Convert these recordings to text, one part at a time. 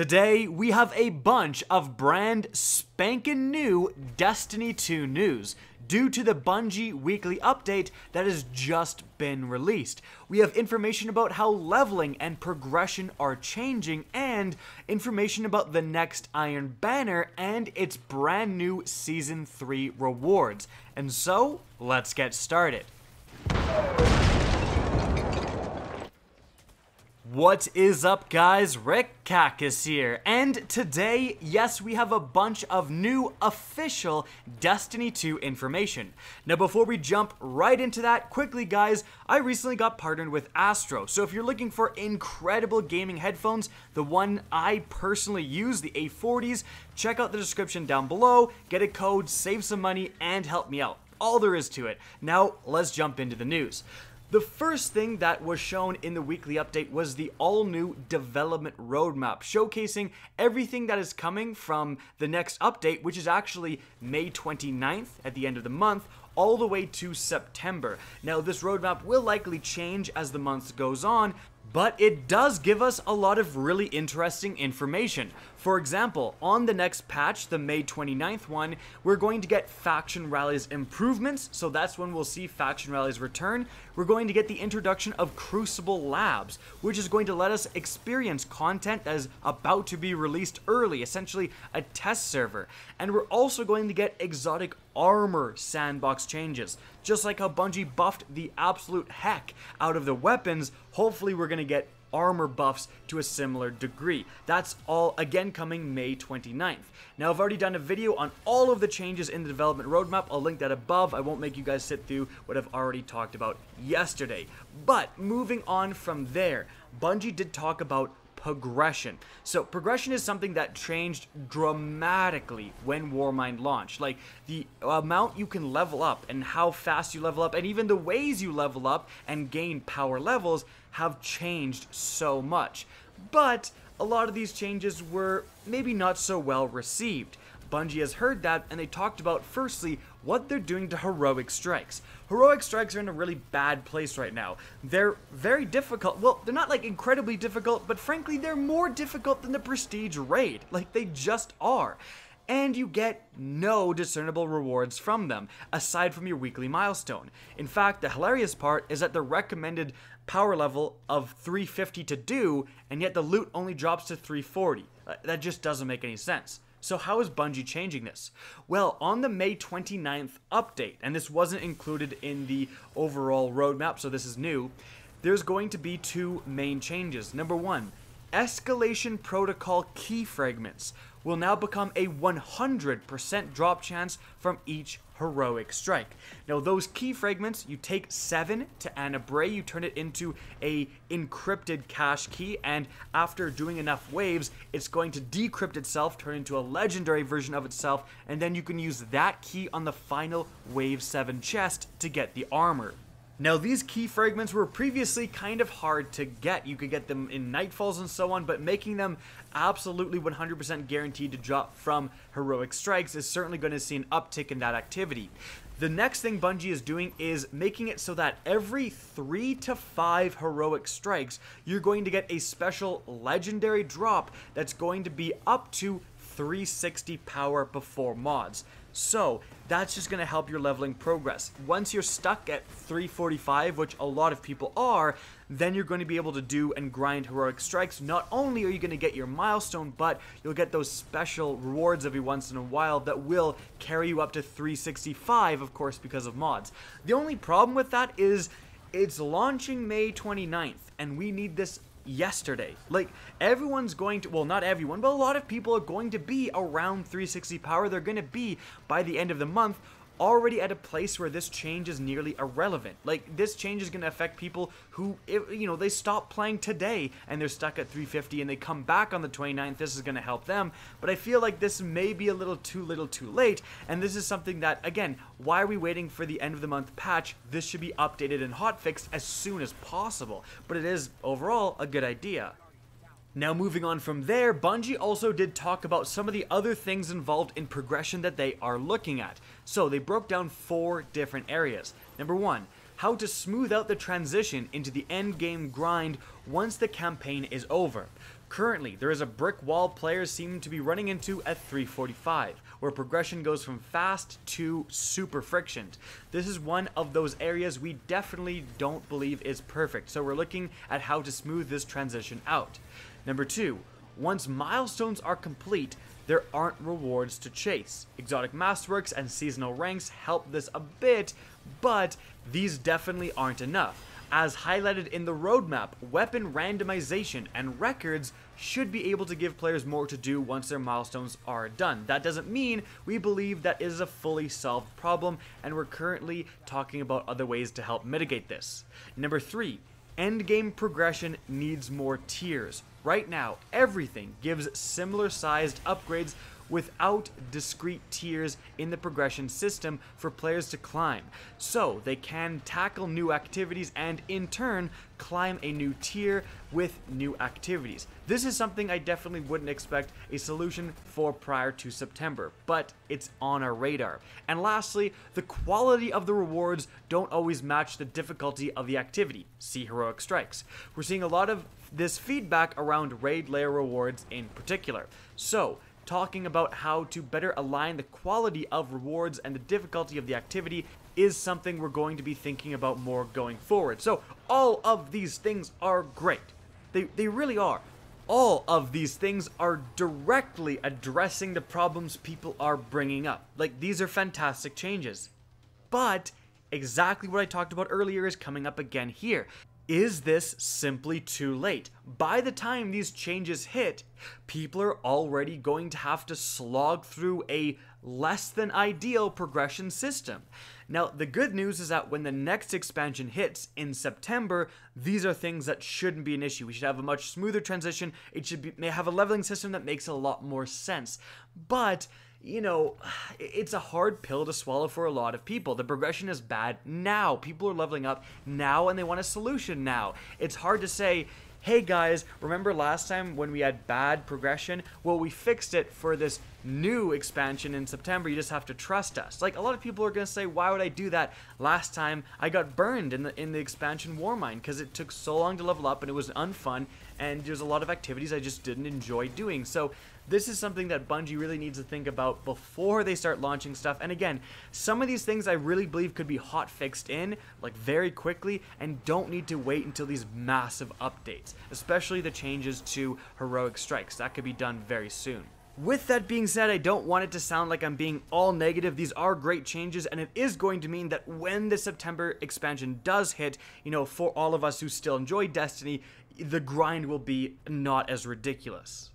Today, we have a bunch of brand spankin' new Destiny 2 news due to the Bungie weekly update that has just been released. We have information about how leveling and progression are changing, and information about the next Iron Banner and its brand new Season 3 rewards. And so, let's get started. What is up guys, Rick Kakis here, and today, yes, we have a bunch of new official Destiny 2 information. Now before we jump right into that, quickly guys, I recently got partnered with Astro, so if you're looking for incredible gaming headphones, the one I personally use, the A40s, check out the description down below, get a code, save some money, and help me out all there is to it. Now, let's jump into the news. The first thing that was shown in the weekly update was the all new development roadmap, showcasing everything that is coming from the next update, which is actually May 29th at the end of the month, all the way to September. Now, this roadmap will likely change as the month goes on, but it does give us a lot of really interesting information. For example, on the next patch, the May 29th one, we're going to get Faction Rallies improvements, so that's when we'll see Faction Rallies return. We're going to get the introduction of Crucible Labs, which is going to let us experience content that is about to be released early, essentially a test server. And we're also going to get exotic armor sandbox changes. Just like how Bungie buffed the absolute heck out of the weapons, hopefully we're going to get armor buffs to a similar degree. That's all again coming May 29th. Now I've already done a video on all of the changes in the development roadmap. I'll link that above. I won't make you guys sit through what I've already talked about yesterday. But moving on from there, Bungie did talk about progression. So progression is something that changed dramatically when Warmind launched. Like the amount you can level up and how fast you level up and even the ways you level up and gain power levels have changed so much. But a lot of these changes were maybe not so well received. Bungie has heard that and they talked about firstly what they're doing to heroic strikes. Heroic strikes are in a really bad place right now. They're very difficult. Well, they're not like incredibly difficult, but frankly, they're more difficult than the prestige raid. Like they just are. And you get no discernible rewards from them, aside from your weekly milestone. In fact, the hilarious part is that the recommended power level of 350 to do, and yet the loot only drops to 340. Uh, that just doesn't make any sense. So, how is Bungie changing this? Well, on the May 29th update, and this wasn't included in the overall roadmap, so this is new, there's going to be two main changes. Number one, escalation protocol key fragments will now become a 100% drop chance from each heroic strike. Now those key fragments, you take 7 to Anabray, you turn it into a encrypted cache key and after doing enough waves, it's going to decrypt itself, turn into a legendary version of itself and then you can use that key on the final wave 7 chest to get the armor. Now these key fragments were previously kind of hard to get. You could get them in Nightfalls and so on, but making them absolutely 100% guaranteed to drop from Heroic Strikes is certainly going to see an uptick in that activity. The next thing Bungie is doing is making it so that every three to five heroic strikes, you're going to get a special legendary drop that's going to be up to 360 power before mods. So that's just gonna help your leveling progress. Once you're stuck at 345, which a lot of people are, then you're going to be able to do and grind heroic strikes. Not only are you going to get your milestone, but you'll get those special rewards every once in a while that will carry you up to 365, of course, because of mods. The only problem with that is it's launching May 29th, and we need this yesterday. Like, everyone's going to, well, not everyone, but a lot of people are going to be around 360 power. They're going to be by the end of the month already at a place where this change is nearly irrelevant. Like, this change is going to affect people who, you know, they stop playing today and they're stuck at 350 and they come back on the 29th. This is going to help them. But I feel like this may be a little too little too late. And this is something that, again, why are we waiting for the end of the month patch? This should be updated and hotfixed as soon as possible. But it is, overall, a good idea. Now moving on from there, Bungie also did talk about some of the other things involved in progression that they are looking at. So they broke down four different areas. Number one, how to smooth out the transition into the endgame grind once the campaign is over. Currently, there is a brick wall players seem to be running into at 345, where progression goes from fast to super frictioned. This is one of those areas we definitely don't believe is perfect, so we're looking at how to smooth this transition out. Number 2. Once milestones are complete, there aren't rewards to chase. Exotic Masterworks and Seasonal Ranks help this a bit, but these definitely aren't enough. As highlighted in the roadmap, weapon randomization and records should be able to give players more to do once their milestones are done. That doesn't mean we believe that is a fully solved problem, and we're currently talking about other ways to help mitigate this. Number three, endgame progression needs more tiers. Right now, everything gives similar sized upgrades without discrete tiers in the progression system for players to climb, so they can tackle new activities and in turn climb a new tier with new activities. This is something I definitely wouldn't expect a solution for prior to September, but it's on our radar. And lastly, the quality of the rewards don't always match the difficulty of the activity. See Heroic Strikes. We're seeing a lot of this feedback around raid layer rewards in particular. So, talking about how to better align the quality of rewards and the difficulty of the activity is something we're going to be thinking about more going forward. So all of these things are great. They, they really are. All of these things are directly addressing the problems people are bringing up. Like, these are fantastic changes. But exactly what I talked about earlier is coming up again here. Is this simply too late? By the time these changes hit, people are already going to have to slog through a less than ideal progression system. Now, the good news is that when the next expansion hits in September, these are things that shouldn't be an issue. We should have a much smoother transition. It should be, have a leveling system that makes a lot more sense. But you know, it's a hard pill to swallow for a lot of people. The progression is bad now. People are leveling up now and they want a solution now. It's hard to say, hey guys, remember last time when we had bad progression? Well, we fixed it for this new expansion in September. You just have to trust us. Like a lot of people are going to say, why would I do that? Last time I got burned in the in the expansion Mine because it took so long to level up and it was unfun and there's a lot of activities I just didn't enjoy doing. So this is something that Bungie really needs to think about before they start launching stuff. And again, some of these things I really believe could be hot fixed in, like very quickly, and don't need to wait until these massive updates, especially the changes to heroic strikes. That could be done very soon. With that being said, I don't want it to sound like I'm being all negative. These are great changes, and it is going to mean that when the September expansion does hit, you know, for all of us who still enjoy Destiny, the grind will be not as ridiculous.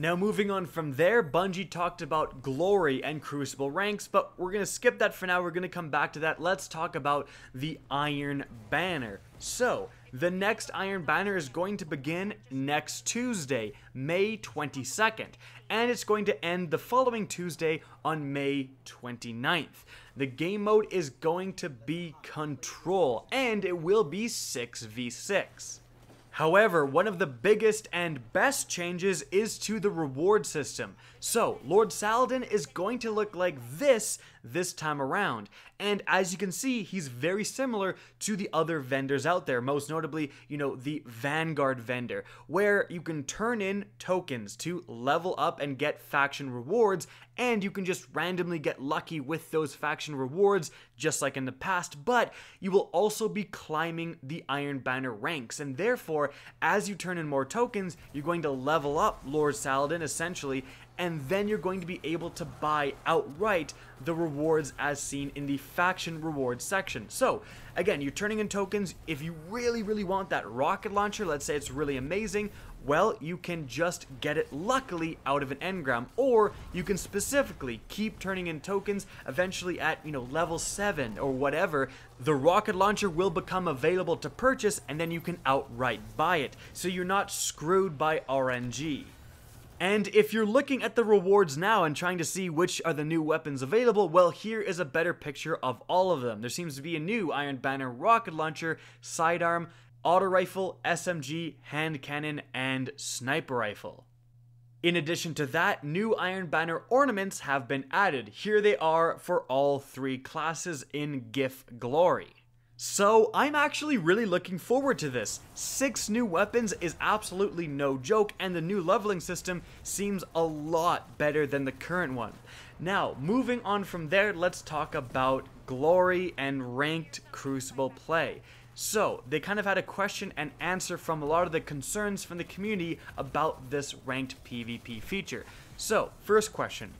Now, moving on from there, Bungie talked about Glory and Crucible ranks, but we're going to skip that for now. We're going to come back to that. Let's talk about the Iron Banner. So, the next Iron Banner is going to begin next Tuesday, May 22nd, and it's going to end the following Tuesday on May 29th. The game mode is going to be Control, and it will be 6v6. However, one of the biggest and best changes is to the reward system. So, Lord Saladin is going to look like this this time around. And as you can see, he's very similar to the other vendors out there, most notably, you know, the Vanguard vendor, where you can turn in tokens to level up and get faction rewards, and you can just randomly get lucky with those faction rewards, just like in the past, but you will also be climbing the Iron Banner ranks, and therefore, as you turn in more tokens, you're going to level up Lord Saladin essentially, and then you're going to be able to buy outright the rewards as seen in the faction rewards section. So again, you're turning in tokens. If you really, really want that rocket launcher, let's say it's really amazing, well, you can just get it luckily out of an engram, or you can specifically keep turning in tokens. Eventually, at you know level seven or whatever, the rocket launcher will become available to purchase, and then you can outright buy it. So you're not screwed by RNG. And if you're looking at the rewards now and trying to see which are the new weapons available, well, here is a better picture of all of them. There seems to be a new Iron Banner rocket launcher, sidearm, auto rifle, SMG, hand cannon, and sniper rifle. In addition to that, new Iron Banner ornaments have been added. Here they are for all three classes in GIF Glory. So I'm actually really looking forward to this. Six new weapons is absolutely no joke and the new leveling system seems a lot better than the current one. Now, moving on from there, let's talk about glory and ranked Crucible play. So, they kind of had a question and answer from a lot of the concerns from the community about this ranked PvP feature. So, first question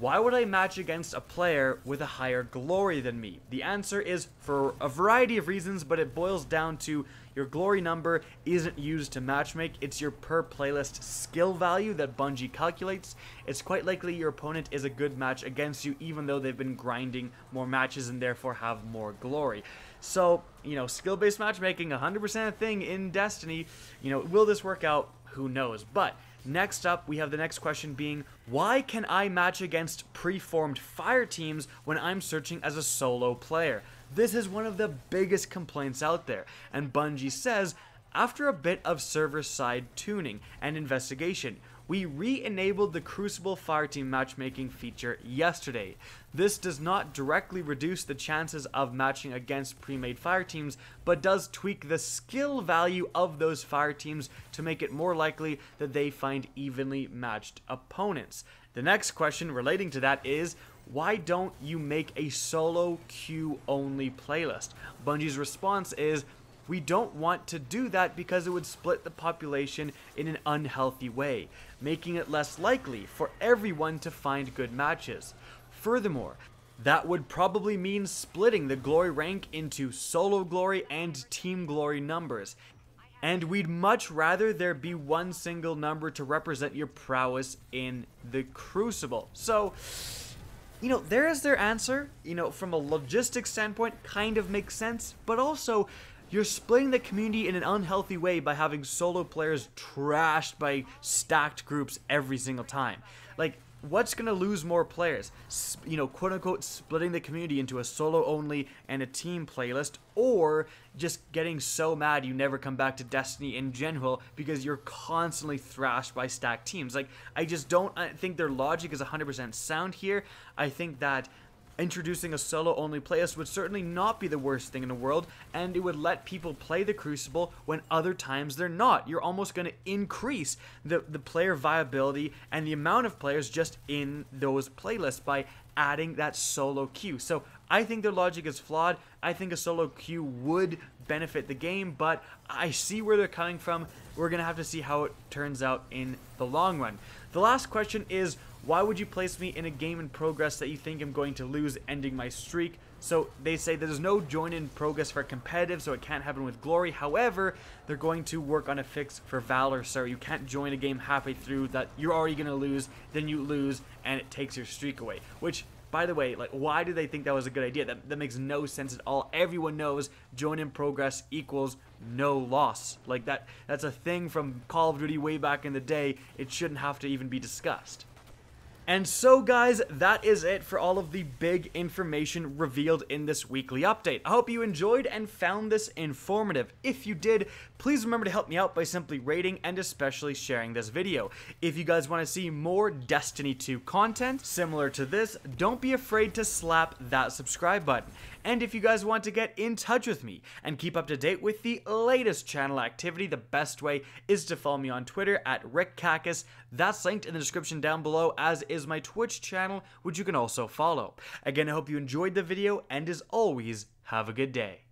why would I match against a player with a higher glory than me? The answer is for a variety of reasons, but it boils down to your glory number isn't used to matchmake, it's your per playlist skill value that Bungie calculates. It's quite likely your opponent is a good match against you, even though they've been grinding more matches and therefore have more glory. So, you know, skill based matchmaking, 100% a thing in Destiny. You know, will this work out? Who knows? But Next up, we have the next question being, why can I match against preformed fire teams when I'm searching as a solo player? This is one of the biggest complaints out there, and Bungie says, after a bit of server-side tuning and investigation, we re-enabled the Crucible Fireteam matchmaking feature yesterday. This does not directly reduce the chances of matching against pre-made fireteams, but does tweak the skill value of those fireteams to make it more likely that they find evenly matched opponents. The next question relating to that is, why don't you make a solo queue only playlist? Bungie's response is we don't want to do that because it would split the population in an unhealthy way, making it less likely for everyone to find good matches. Furthermore, that would probably mean splitting the glory rank into solo glory and team glory numbers. And we'd much rather there be one single number to represent your prowess in the Crucible. So, you know, there is their answer. You know, from a logistics standpoint, kind of makes sense, but also you're splitting the community in an unhealthy way by having solo players trashed by stacked groups every single time. Like, what's going to lose more players? S you know, quote unquote, splitting the community into a solo only and a team playlist, or just getting so mad you never come back to Destiny in general because you're constantly thrashed by stacked teams. Like, I just don't I think their logic is 100% sound here. I think that Introducing a solo-only playlist would certainly not be the worst thing in the world, and it would let people play the Crucible when other times they're not. You're almost going to increase the, the player viability and the amount of players just in those playlists by adding that solo queue. So I think their logic is flawed. I think a solo queue would benefit the game, but I see where they're coming from. We're going to have to see how it turns out in the long run. The last question is why would you place me in a game in progress that you think I'm going to lose, ending my streak? So they say there's no join in progress for competitive, so it can't happen with Glory. However, they're going to work on a fix for Valor, sir. you can't join a game halfway through that you're already going to lose, then you lose, and it takes your streak away. Which, by the way, like, why do they think that was a good idea? That, that makes no sense at all. Everyone knows join in progress equals no loss. Like, that, that's a thing from Call of Duty way back in the day. It shouldn't have to even be discussed. And so, guys, that is it for all of the big information revealed in this weekly update. I hope you enjoyed and found this informative. If you did, please remember to help me out by simply rating and especially sharing this video. If you guys want to see more Destiny 2 content similar to this, don't be afraid to slap that subscribe button and if you guys want to get in touch with me and keep up to date with the latest channel activity, the best way is to follow me on Twitter at Rick That's linked in the description down below, as is my Twitch channel, which you can also follow. Again, I hope you enjoyed the video, and as always, have a good day.